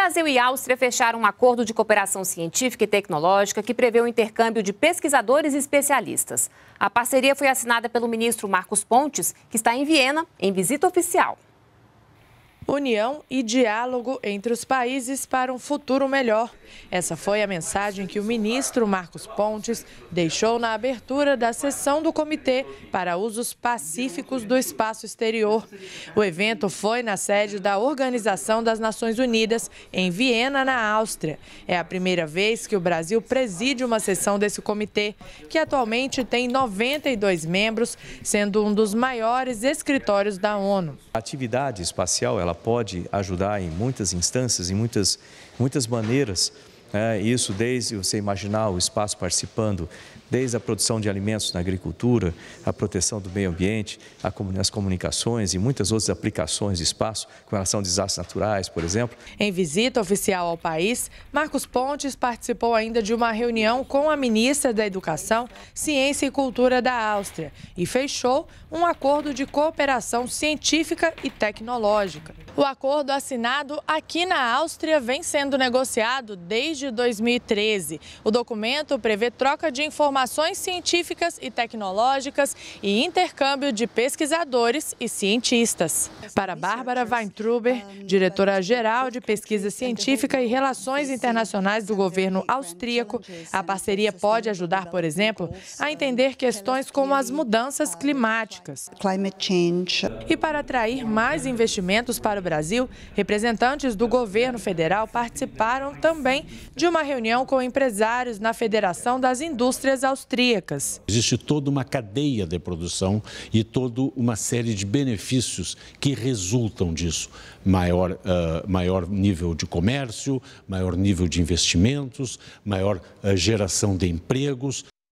Brasil e Áustria fecharam um acordo de cooperação científica e tecnológica que prevê o intercâmbio de pesquisadores e especialistas. A parceria foi assinada pelo ministro Marcos Pontes, que está em Viena, em visita oficial união e diálogo entre os países para um futuro melhor. Essa foi a mensagem que o ministro Marcos Pontes deixou na abertura da sessão do comitê para usos pacíficos do espaço exterior. O evento foi na sede da Organização das Nações Unidas, em Viena, na Áustria. É a primeira vez que o Brasil preside uma sessão desse comitê, que atualmente tem 92 membros, sendo um dos maiores escritórios da ONU. A atividade espacial ela pode ajudar em muitas instâncias, em muitas, muitas maneiras. É, isso desde você imaginar o espaço participando desde a produção de alimentos na agricultura, a proteção do meio ambiente, as comunicações e muitas outras aplicações de espaço, com relação a desastres naturais, por exemplo. Em visita oficial ao país, Marcos Pontes participou ainda de uma reunião com a ministra da Educação, Ciência e Cultura da Áustria e fechou um acordo de cooperação científica e tecnológica. O acordo assinado aqui na Áustria vem sendo negociado desde 2013. O documento prevê troca de informações informações científicas e tecnológicas e intercâmbio de pesquisadores e cientistas. Para Bárbara Weintruber, diretora-geral de Pesquisa Científica e Relações Internacionais do governo austríaco, a parceria pode ajudar, por exemplo, a entender questões como as mudanças climáticas. E para atrair mais investimentos para o Brasil, representantes do governo federal participaram também de uma reunião com empresários na Federação das Indústrias austríacas. Existe toda uma cadeia de produção e toda uma série de benefícios que resultam disso. Maior, uh, maior nível de comércio, maior nível de investimentos, maior uh, geração de empregos.